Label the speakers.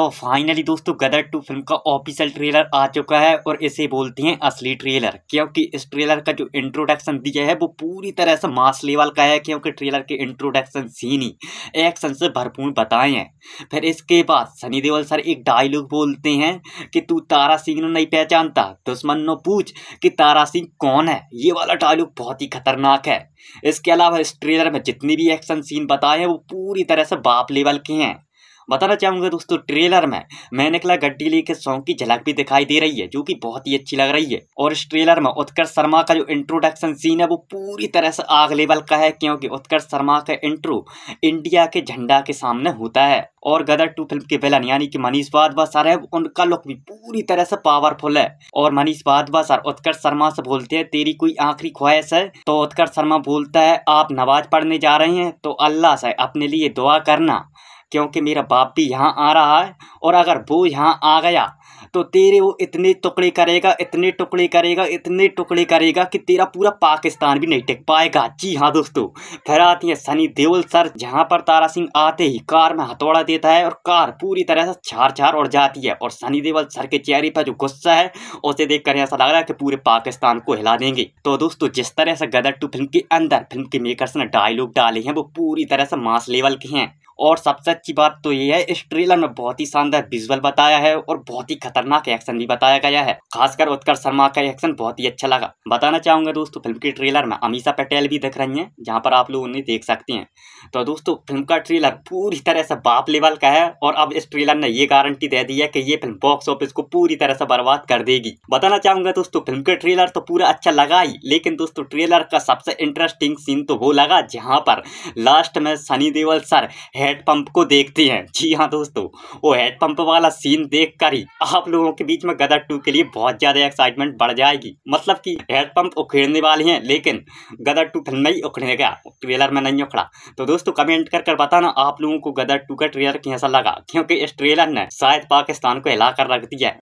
Speaker 1: तो फाइनली दोस्तों Gadar two film का ऑफिशियल ट्रेलर आ चुका है और इसे बोलते हैं असली ट्रेलर क्योंकि इस ट्रेलर का जो इंट्रोडक्शन दिया है वो पूरी तरह से मास लेवल का है क्योंकि ट्रेलर के इंट्रोडक्शन सीन ही एक्शन से भरपूर बताए हैं फिर इसके बाद सनी देओल सर एक डायलॉग बोलते हैं कि तू तारा सिंह नहीं पहचानता दुश्मन नो पूछ कि तारा सिंह कौन है ये वाला डायलॉग बहुत ही खतरनाक है इसके अलावा इस ट्रेलर में जितनी भी एक्शन सीन बताए हैं वो पूरी तरह से बाप लेवल के हैं बताना चाहूंगा दोस्तों ट्रेलर में मैंने निकला गड्डी के सॉन्ग की झलक भी दिखाई दे रही है जो कि बहुत ही अच्छी लग रही है और इस ट्रेलर में उत्कर्ष शर्मा का जो इंट्रोडक्शन सीन है वो पूरी तरह से आग लेवल का है क्योंकि उत्कर्ष शर्मा का इंट्रो इंडिया के झंडा के सामने होता है और गदर टू फिल्म के विलन यानी कि मनीष बाधवा सर है उनका लुक भी पूरी तरह से पावरफुल है और मनीष बाधवा सर उत्कर्ष शर्मा से बोलते हैं तेरी कोई आखिरी ख्वाहिश है तो उत्कर्ष शर्मा बोलता है आप नमाज पढ़ने जा रहे हैं तो अल्लाह से अपने लिए दुआ करना क्योंकि मेरा बाप भी यहाँ आ रहा है और अगर वो यहाँ आ गया तो तेरे वो इतने टुकड़े करेगा इतने टुकड़े करेगा इतने टुकड़े करेगा कि तेरा पूरा पाकिस्तान भी नहीं टिक पाएगा जी हाँ दोस्तों फिर आती है सनी देओल सर जहाँ पर तारा सिंह आते ही कार में हथौड़ा देता है और कार पूरी तरह से छार छार उड़ जाती है और सनी देओल सर के चेहरे पर जो गुस्सा है उसे देख कर ऐसा लग रहा है कि पूरे पाकिस्तान को हिला देंगे तो दोस्तों जिस तरह से गदर टू फिल्म के अंदर फिल्म के मेकर्स ने डायलॉग डाले हैं वो पूरी तरह से मास लेवल के हैं और सबसे अच्छी बात तो ये है इस ट्रेलर में बहुत ही शानदार विजुअल बताया है और बहुत ही खतरनाक खतरनाक एक्शन भी बताया गया है खासकर उत्कर्ष शर्मा का एक्शन बहुत ही अच्छा लगा बताना चाहूंगा दोस्तों फिल्म के ट्रेलर में अमीषा पटेल भी दिख रही है जहाँ पर आप लोग उन्हें देख सकते हैं तो दोस्तों फिल्म का ट्रेलर पूरी तरह से बाप लेवल का है और अब इस ट्रेलर ने ये गारंटी दे दी है की ये फिल्म बॉक्स ऑफिस को पूरी तरह से बर्बाद कर देगी बताना चाहूंगा दोस्तों फिल्म का ट्रेलर तो पूरा अच्छा लगा ही लेकिन दोस्तों ट्रेलर का सबसे इंटरेस्टिंग सीन तो वो लगा जहाँ पर लास्ट में सनी देवल सर हेड को देखते हैं जी हाँ दोस्तों वो हेड वाला सीन देख ही आप लोगों के बीच में गदर टू के लिए बहुत ज़्यादा एक्साइटमेंट बढ़ जाएगी मतलब कि हेडपम्प उखेड़ने वाले हैं लेकिन गदर टू फिल्म नहीं उखड़ेगा ट्रेलर में नहीं उखड़ा तो दोस्तों कमेंट कर कर बताना आप लोगों को गदर टू का ट्रेलर कैसा लगा क्योंकि इस ट्रेलर ने शायद पाकिस्तान को हिला कर रख दिया है